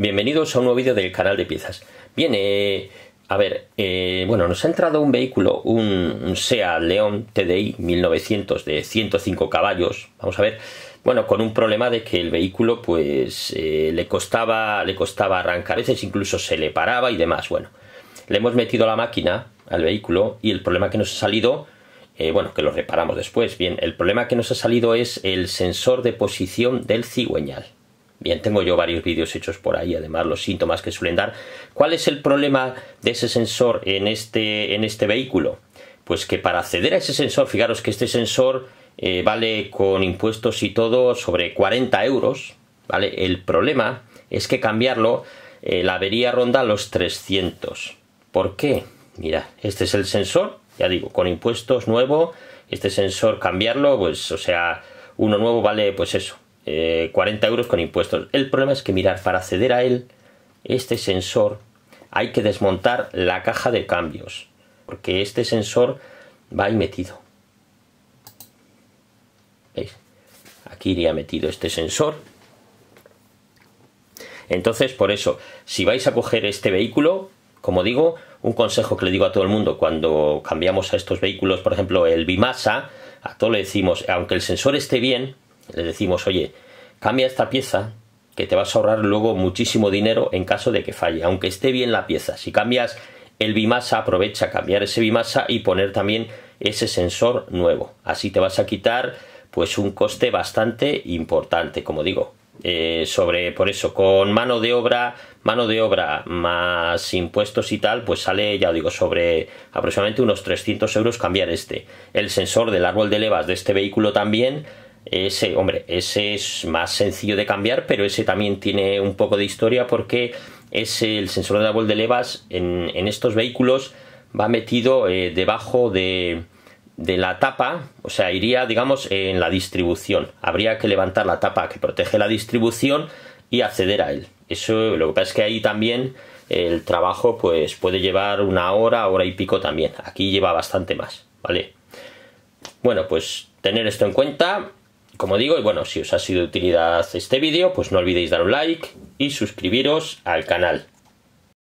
Bienvenidos a un nuevo vídeo del canal de piezas. Bien, a ver, eh, bueno, nos ha entrado un vehículo, un, SEA León TDI 1900 de 105 caballos, vamos a ver, bueno, con un problema de que el vehículo pues eh, le, costaba, le costaba arrancar, a veces incluso se le paraba y demás, bueno, le hemos metido la máquina al vehículo y el problema que nos ha salido, eh, bueno, que lo reparamos después, bien, el problema que nos ha salido es el sensor de posición del cigüeñal, Bien, tengo yo varios vídeos hechos por ahí, además los síntomas que suelen dar. ¿Cuál es el problema de ese sensor en este, en este vehículo? Pues que para acceder a ese sensor, fijaros que este sensor eh, vale con impuestos y todo sobre 40 euros, ¿vale? El problema es que cambiarlo, eh, la avería ronda los 300. ¿Por qué? Mira, este es el sensor, ya digo, con impuestos nuevo, este sensor cambiarlo, pues, o sea, uno nuevo vale, pues eso, 40 eh, euros con impuestos. El problema es que mirar, para acceder a él, este sensor, hay que desmontar la caja de cambios, porque este sensor va ahí metido. ¿Veis? Aquí iría metido este sensor. Entonces, por eso, si vais a coger este vehículo, como digo, un consejo que le digo a todo el mundo cuando cambiamos a estos vehículos, por ejemplo, el Bimasa, a todo le decimos, aunque el sensor esté bien, le decimos, oye, cambia esta pieza que te vas a ahorrar luego muchísimo dinero en caso de que falle, aunque esté bien la pieza. Si cambias el bimasa, aprovecha cambiar ese bimasa y poner también ese sensor nuevo. Así te vas a quitar pues un coste bastante importante, como digo. Eh, sobre por eso con mano de obra mano de obra más impuestos y tal pues sale ya digo sobre aproximadamente unos 300 euros cambiar este el sensor del árbol de levas de este vehículo también ese, hombre, ese es más sencillo de cambiar, pero ese también tiene un poco de historia porque es el sensor de árbol de levas en, estos vehículos va metido eh, debajo de, de, la tapa, o sea, iría, digamos, en la distribución. Habría que levantar la tapa que protege la distribución y acceder a él. Eso, lo que pasa es que ahí también el trabajo pues puede llevar una hora, hora y pico también. Aquí lleva bastante más, ¿vale? Bueno, pues tener esto en cuenta como digo, y bueno, si os ha sido de utilidad este vídeo, pues no olvidéis dar un like y suscribiros al canal.